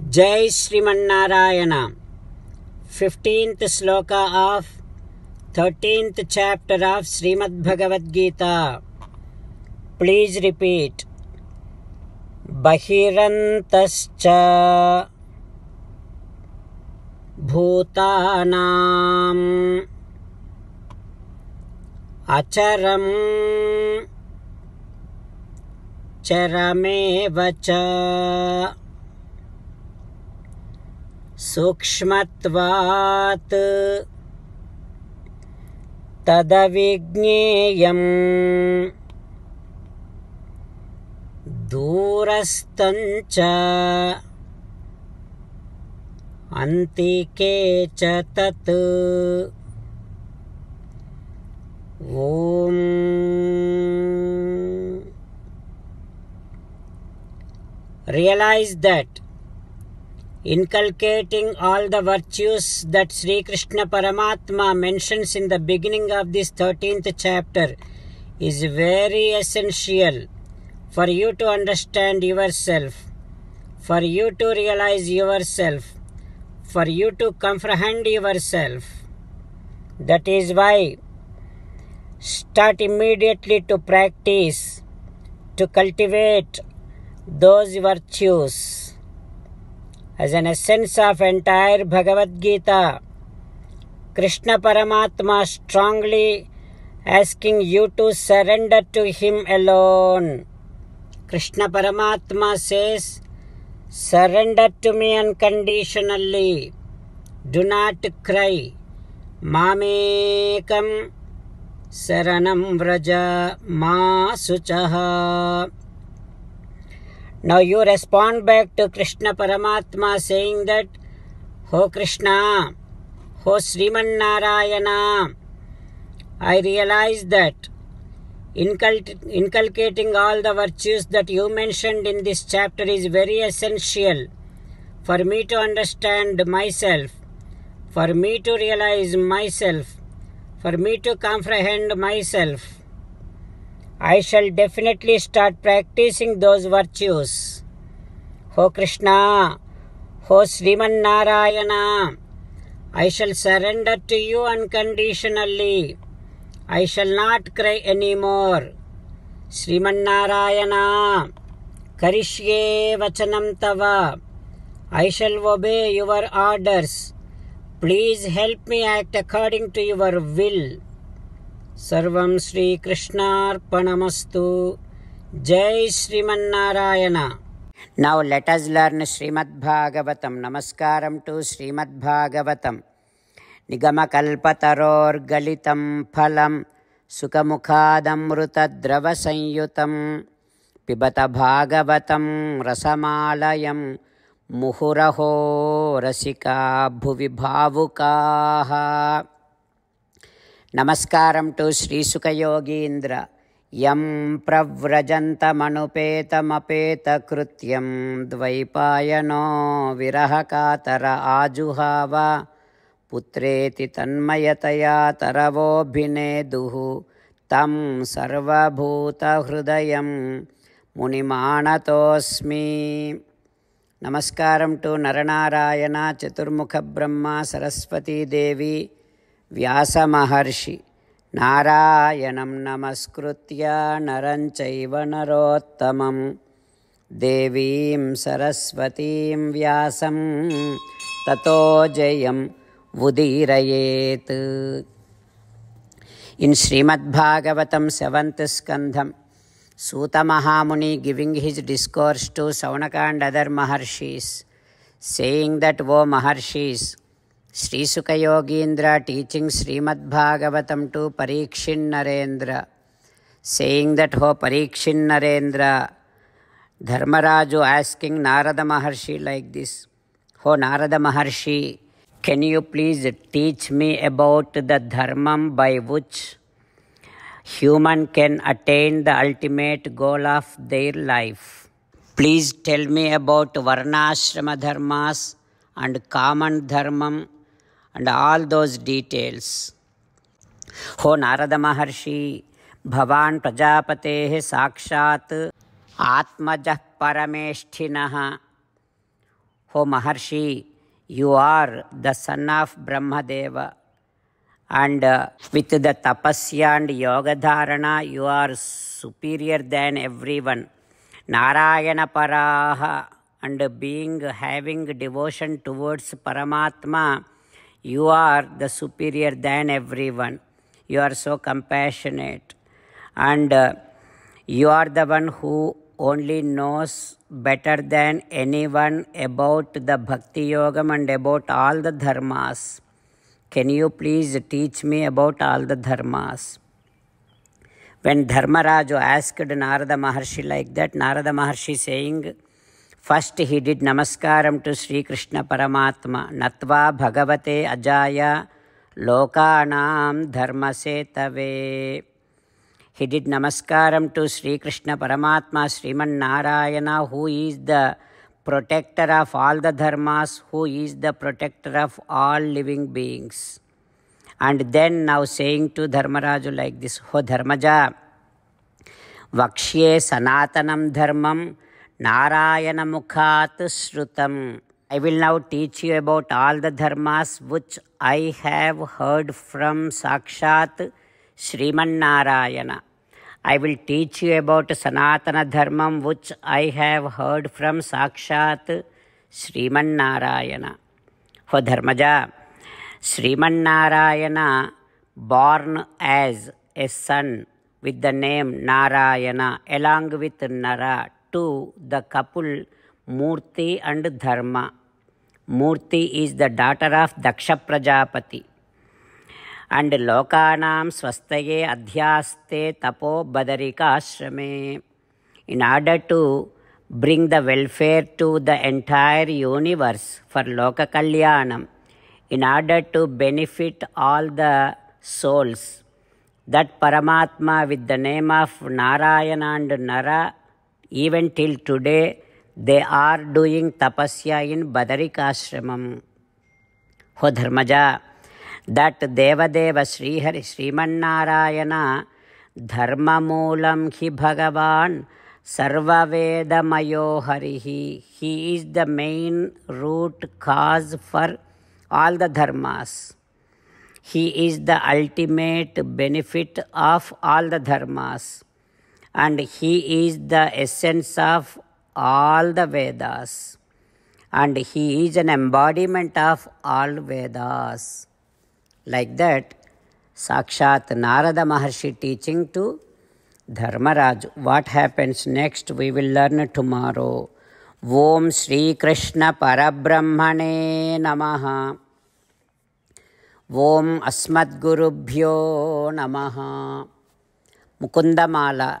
जय श्रीमारायण फिफ्टींथ श्लोक of thirteenth chapter of Shrimad Bhagavad Gita please repeat बहिंत भूतानाम् अचरम चरमेव च सूक्ष्मत्वात् तदविज्ञेयम् दूरस्तञ्च अन्तिके च तत् ॐलैज़् that inculcating all the virtues that Sri Krishna Paramatma mentions in the beginning of this 13th chapter is very essential for you to understand yourself, for you to realize yourself, for you to comprehend yourself. That is why start immediately to practice, to cultivate those virtues as an essence of entire Bhagavad Gita. Krishna Paramatma strongly asking you to surrender to Him alone. Krishna Paramatma says, Surrender to me unconditionally. Do not cry. Mamekam saranam vraja masuchaha. Now you respond back to Krishna Paramatma saying that, Ho Krishna, Ho Sriman Narayana, I realize that inculcating all the virtues that you mentioned in this chapter is very essential for me to understand myself, for me to realize myself, for me to comprehend myself. I shall definitely start practicing those virtues. O Krishna, O Sriman Narayana, I shall surrender to you unconditionally. I shall not cry anymore. Sriman Narayana, Karishye Vachanam Tava, I shall obey your orders. Please help me act according to your will. సర్వం శ్రీకృష్ణార్పణమస్తు జై Srimannarayana now let's learn Srimad Bhagavatam నమస్కారం to Srimad Bhagavatam నిగమకల్పతరోర్గలితం ఫలం సుఖముఖాదమృతద్రవ సంయుతం పిబత భాగవతం రసమాలయం ముహురహో రసికా భువి భావుకా నమస్కారం to శ్రీసుఖయోగీంద్ర యం ప్రవ్రజంతమనుపేతమపేతకృత్యం ద్వైపాయనో విరహకాతర ఆజుహావ పుత్రేతి తన్మయతయా తరవోభినేదుః తం సర్వభూతహృదయం మునిమాణతోస్మి నమస్కారం to Nara Narayana చతుర్ముఖ బ్రహ్మ సరస్వతీదేవి व्यासमहर्षि नारायणं नमस्कृत्य नरञ्चैव नरोत्तमं देवीं सरस्वतीं व्यासं ततो जयं उदीरयेत् In Srimad Bhagavatam 7th Skandham, Suta Mahamuni giving his discourse to Saunaka and other Maharshis, saying that, O Maharshis, श्रीसुख Yogindra teaching Shrimad Bhagavat to परीक्षिण Narendra saying that हो परीक्षिण नरेन्द्र धर्मराजु आस्किंग नारद महर्षि लाइक दिस हो नारद महर्षि can you please teach me about the धर्म bye वुच human can attain the ultimate goal of their life please tell me about वर्णाश्रम धर्मास् and काम धर्म and all those details. Ho Narada Maharshi, Bhavan Prajapatehe Sakshat Atmajah Parameshthinah. Ho Maharshi, you are the son of Brahmadeva. And uh, with the tapasya and yoga dharana, you are superior than everyone. Narayana paraha and being having devotion towards Paramatma you are the superior than everyone. You are so compassionate. And uh, you are the one who only knows better than anyone about the Bhakti Yogam and about all the dharmas. Can you please teach me about all the dharmas? When Dharmaraju asked Narada Maharshi like that, Narada Maharshi saying, first हिडिड नमस्कार to Shrikrishna परमात्मा नत्वा भगवते अजाया लोकानां धर्म से तवे हिडिड नमस्कार टू श्रीकृष्ण परमात्मा श्रीमारायण हू ease the protector of all the धर्मास who ease the protector of all living beings and then now saying to धर्मराजु like this हो धर्मजा वक्ष्ये सनातनम धर्मम Narayanamukhatu Shrutam. I will now teach you about all the dharmas which I have heard from Sakshat Sriman Narayana. I will teach you about Sanatana Dharmam which I have heard from Sakshat Sriman Narayana. For Dharmaja, Sriman Narayana born as a son with the name Narayana along with Nara to the couple Murti and Dharma. Murti is the daughter of Daksha Prajapati. And Lokanam Swastaye Adhyaste Tapo Badarika Ashrame. In order to bring the welfare to the entire universe for Loka Kalyanam, in order to benefit all the souls, that Paramatma with the name of Narayana and Nara even till today, they are doing tapasya in Badarikashramam. Ho Dharmaja, that Devadeva Srihari Srimannarayana Dharmamoolam hi Bhagavan Sarvaveda Harihi. He is the main root cause for all the dharmas. He is the ultimate benefit of all the dharmas and he is the essence of all the Vedas and he is an embodiment of all Vedas. Like that, Sakshat Narada Maharshi teaching to Dharmaraj. What happens next, we will learn tomorrow. Om Sri Krishna Parabrahmane Namaha. Om Asmat Gurubhyo Namaha. Mukundamala.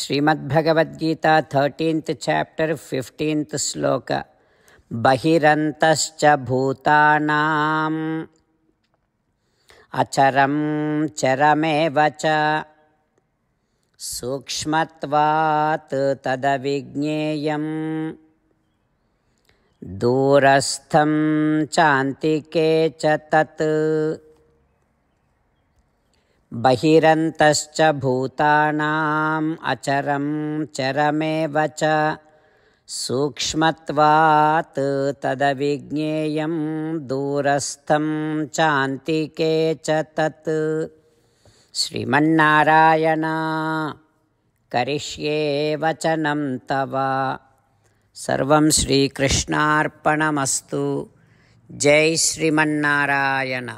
Shrimad Bhagavad Gita thirteenth chapter fifteenth श्लोक बहिंत भूतानाम् अचरं चरमेव सूक्ष्म सूक्ष्मत्वात् तदविज्ञेयं दूरस्थं चान्तिके च तत् बहिरन्तश्च भूतानाम् अचरं चरमेव च सूक्ष्मत्वात् तदविज्ञेयं दूरस्थं चान्तिके च तत् श्रीमन्नारायण करिष्ये वचनं तव सर्वं श्रीकृष्णार्पणमस्तु जै श्रीमन्नारायण